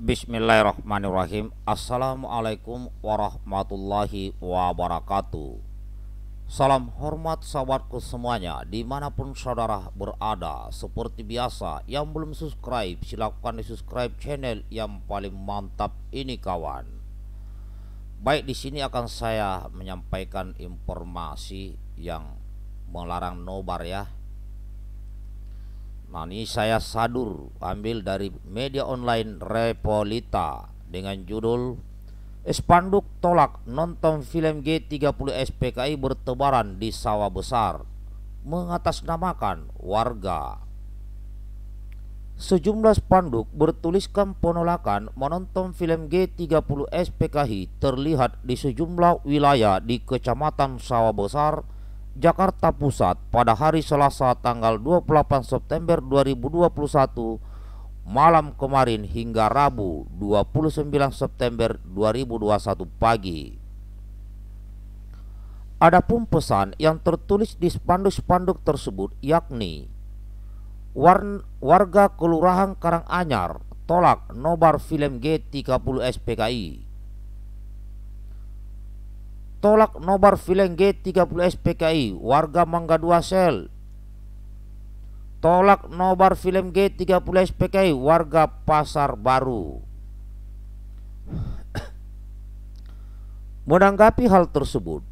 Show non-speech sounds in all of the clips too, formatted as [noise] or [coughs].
Bismillahirrahmanirrahim Assalamualaikum warahmatullahi wabarakatuh Salam hormat sahabatku semuanya Dimanapun saudara berada Seperti biasa Yang belum subscribe Silahkan di subscribe channel yang paling mantap ini kawan Baik di sini akan saya menyampaikan informasi yang melarang nobar ya Nah ini saya sadur ambil dari media online Repolita dengan judul Spanduk tolak nonton film G30 SPKI bertebaran di sawah besar mengatasnamakan warga. Sejumlah spanduk bertuliskan penolakan menonton film G30 SPKI terlihat di sejumlah wilayah di Kecamatan Sawah Besar, Jakarta Pusat pada hari Selasa tanggal 28 September 2021 malam kemarin hingga Rabu 29 September 2021 pagi. Adapun pesan yang tertulis di spanduk-spanduk tersebut yakni warga Kelurahan Karanganyar tolak nobar film G30 SPKI tolak nobar fileng G30 SPKI warga Mangga 2 sel tolak nobar film G30 SPKI warga Pasar Baru [coughs] menanggapi hal tersebut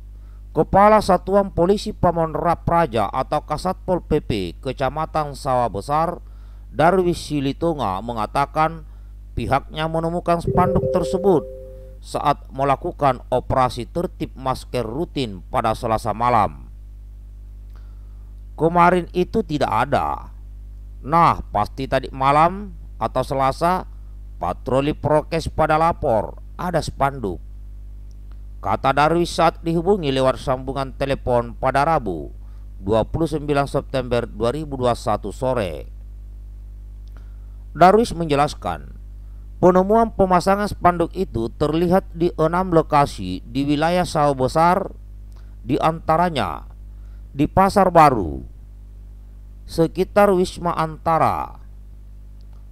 Kepala Satuan Polisi Pamonra Praja atau Kasatpol PP Kecamatan Sawah Besar Darwis Silitonga mengatakan pihaknya menemukan spanduk tersebut saat melakukan operasi tertib masker rutin pada Selasa malam. Kemarin itu tidak ada. Nah, pasti tadi malam atau Selasa, patroli prokes pada lapor ada spanduk. Kata Darwis saat dihubungi lewat sambungan telepon pada Rabu, 29 September 2021 sore. Darwis menjelaskan, Penemuan pemasangan spanduk itu terlihat di enam lokasi di wilayah Sawo Besar, di antaranya di Pasar Baru, sekitar Wisma Antara,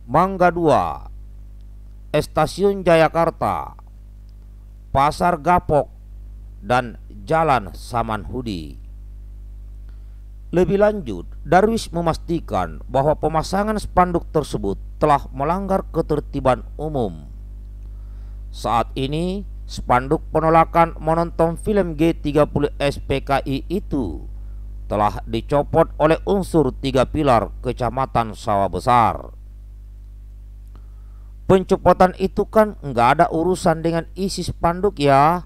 Mangga Dua, Stasiun Jayakarta, Pasar Gapok, dan Jalan Samanhudi. Lebih lanjut, Darwis memastikan bahwa pemasangan spanduk tersebut telah melanggar ketertiban umum. Saat ini, spanduk penolakan menonton film G30 SPKI itu telah dicopot oleh unsur tiga pilar Kecamatan Sawah Besar. Pencopotan itu kan nggak ada urusan dengan isi spanduk ya,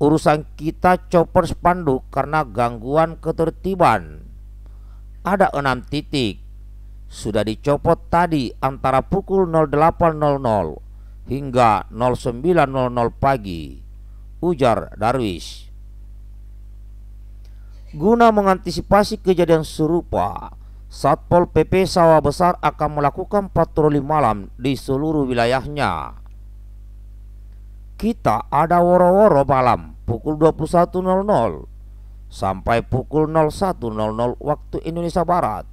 urusan kita chopper spanduk karena gangguan ketertiban. Ada enam titik. Sudah dicopot tadi antara pukul 08.00 hingga 09.00 pagi, ujar Darwis. Guna mengantisipasi kejadian serupa, Satpol PP Sawah Besar akan melakukan patroli malam di seluruh wilayahnya kita ada woro-woro malam pukul 21.00 sampai pukul 01.00 waktu Indonesia Barat.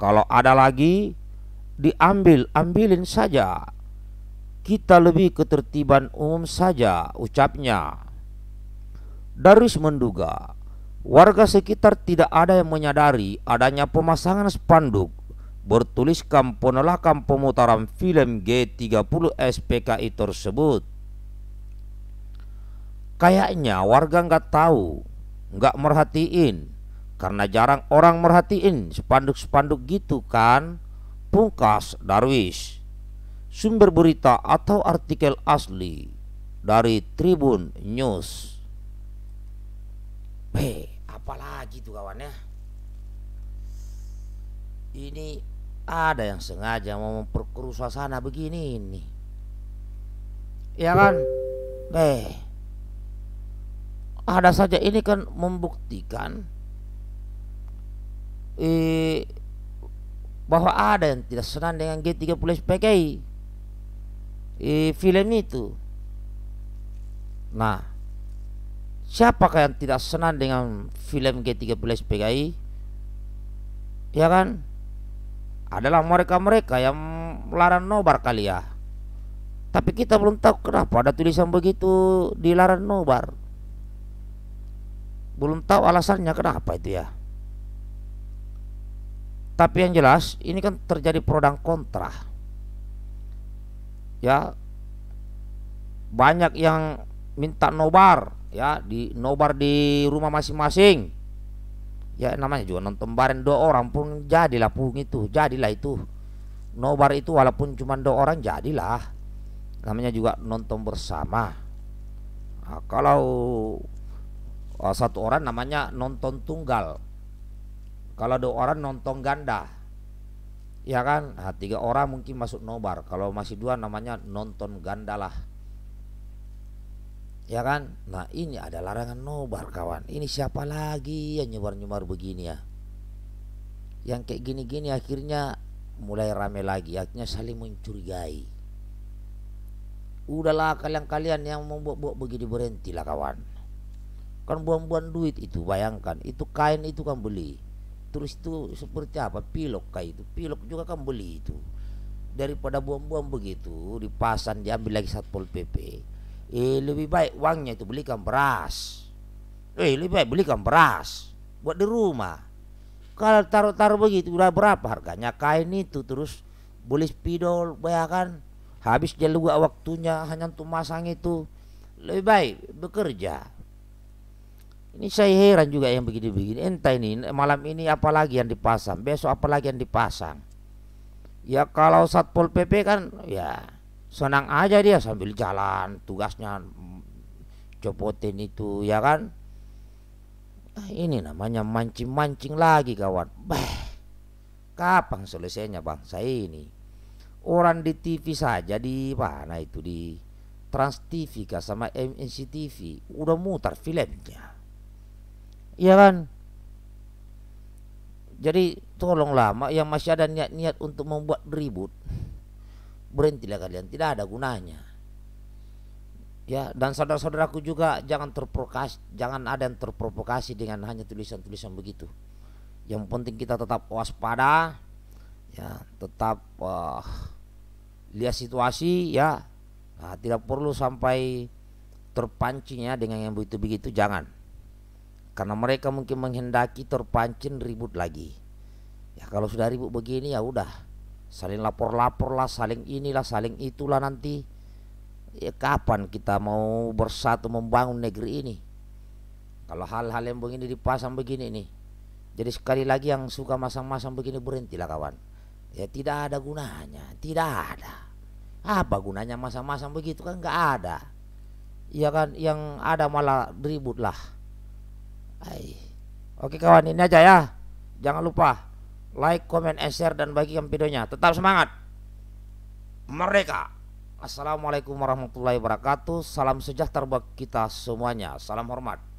Kalau ada lagi diambil, ambilin saja. Kita lebih ketertiban umum saja ucapnya. Darus menduga warga sekitar tidak ada yang menyadari adanya pemasangan spanduk bertuliskan penolakan pemutaran film G30 SPKI tersebut. Kayaknya warga nggak tahu, nggak merhatiin, karena jarang orang merhatiin spanduk-spanduk gitu kan. Pungkas Darwis. Sumber berita atau artikel asli dari Tribun News. Hei, apalagi tuh kawannya? Ini ada yang sengaja mau memperkeruh suasana begini nih. Ya kan? Hei ada saja ini kan membuktikan eh, bahwa ada yang tidak senang dengan G30 SPKI eh, film itu nah siapakah yang tidak senang dengan film G30 SPKI ya kan adalah mereka-mereka yang larang nobar kali ya tapi kita belum tahu kenapa ada tulisan begitu dilarang nobar belum tahu alasannya kenapa itu ya. Tapi yang jelas ini kan terjadi pro dan kontra. Ya. Banyak yang minta nobar ya di nobar di rumah masing-masing. Ya namanya juga nonton bareng dua orang pun jadilah pun itu, jadilah itu. Nobar itu walaupun cuma dua orang jadilah. Namanya juga nonton bersama. Nah, kalau oh, satu orang namanya nonton tunggal kalau dua orang nonton ganda ya kan nah, tiga orang mungkin masuk nobar kalau masih dua namanya nonton ganda lah ya kan nah ini ada larangan nobar kawan ini siapa lagi yang nyebar-nyebar begini ya yang kayak gini-gini akhirnya mulai rame lagi akhirnya saling mencurigai udahlah kalian-kalian yang membuat-buat begini berhentilah kawan kan buang-buang duit itu bayangkan itu kain itu kan beli terus itu seperti apa pilok kayak itu pilok juga kan beli itu daripada buang-buang begitu dipasang diambil lagi satpol pp eh lebih baik uangnya itu belikan beras eh lebih baik belikan beras buat di rumah kalau taruh-taruh begitu udah berapa harganya kain itu terus boleh spidol bayangkan habis dia lupa waktunya hanya untuk masang itu lebih baik bekerja ini saya heran juga yang begini-begini. Entah ini malam ini apalagi yang dipasang, besok apalagi yang dipasang. Ya kalau Satpol PP kan ya senang aja dia sambil jalan tugasnya copotin mm, itu ya kan. Nah, ini namanya mancing-mancing lagi kawan. Bah. Kapan selesainya bangsa ini? Orang di TV saja di mana itu di Trans TV sama MNC TV udah mutar filmnya Iya kan? Jadi tolong lama yang masih ada niat-niat untuk membuat ribut. Berhentilah kalian, tidak ada gunanya. Ya, dan saudara-saudaraku juga jangan terprovokasi, jangan ada yang terprovokasi dengan hanya tulisan-tulisan begitu. Yang penting kita tetap waspada, ya, tetap uh, lihat situasi, ya. Nah, tidak perlu sampai terpancing ya dengan yang begitu-begitu, jangan karena mereka mungkin menghendaki terpancing ribut lagi. Ya kalau sudah ribut begini ya udah saling lapor-lapor lah, saling inilah, saling itulah nanti. Ya kapan kita mau bersatu membangun negeri ini? Kalau hal-hal yang begini dipasang begini nih. Jadi sekali lagi yang suka masang-masang begini berhenti lah kawan. Ya tidak ada gunanya, tidak ada. Apa gunanya masang-masang begitu kan nggak ada. Ya kan yang ada malah ribut lah. Hai. Oke kawan ini aja ya. Jangan lupa like, komen, share dan bagikan videonya. Tetap semangat. Mereka. Assalamualaikum warahmatullahi wabarakatuh. Salam sejahtera buat kita semuanya. Salam hormat.